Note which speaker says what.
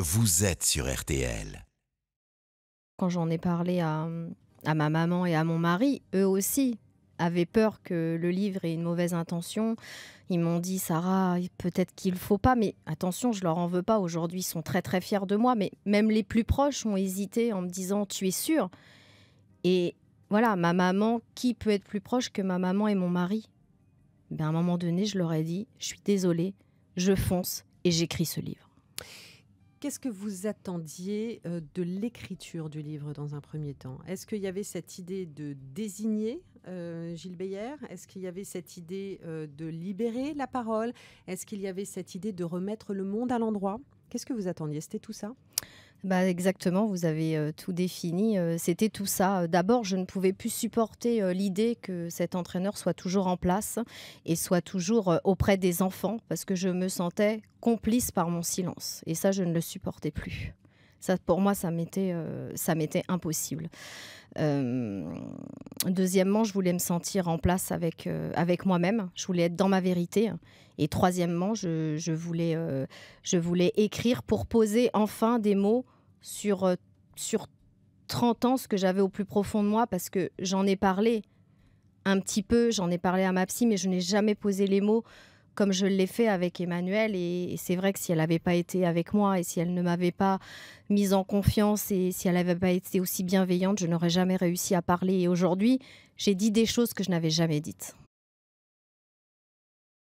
Speaker 1: Vous êtes sur RTL.
Speaker 2: Quand j'en ai parlé à, ma maman et à mon mari, eux aussi avaient peur que le livre ait une mauvaise intention. Ils m'ont dit, Sarah, peut-être qu'il ne faut pas, mais attention, je leur en veux pas. Aujourd'hui, ils sont très très fiers de moi, mais même les plus proches ont hésité en me disant, tu es sûre Et voilà, ma maman, qui peut être plus proche que ma maman et mon mari ben, À un moment donné, je leur ai dit, je suis désolée, je fonce et j'écris ce livre.
Speaker 1: Qu'est-ce que vous attendiez euh, de l'écriture du livre dans un premier temps Est-ce qu'il y avait cette idée de désigner euh, Gilles Beyer Est-ce qu'il y avait cette idée euh, de libérer la parole Est-ce qu'il y avait cette idée de remettre le monde à l'endroit Qu'est-ce que vous attendiez C'était tout ça
Speaker 2: bah, exactement, vous avez tout défini. C'était tout ça. D'abord, je ne pouvais plus supporter l'idée que cet entraîneur soit toujours en place et soit toujours auprès des enfants parce que je me sentais complice par mon silence. Et ça, je ne le supportais plus pour moi, ça m'était, euh, ça m'était impossible. Euh, deuxièmement, je voulais me sentir en place avec, euh, avec moi-même. Je voulais être dans ma vérité. Et troisièmement, je, voulais, je voulais écrire pour poser enfin des mots sur, sur 30 ans ce que j'avais au plus profond de moi, parce que j'en ai parlé un petit peu, j'en ai parlé à ma psy, mais je n'ai jamais posé les mots comme je l'ai fait avec Emmanuel. Et, c'est vrai que si elle n'avait pas été avec moi et si elle ne m'avait pas mise en confiance et si elle n'avait pas été aussi bienveillante, je n'aurais jamais réussi à parler. Et aujourd'hui, j'ai dit des choses que je n'avais jamais dites.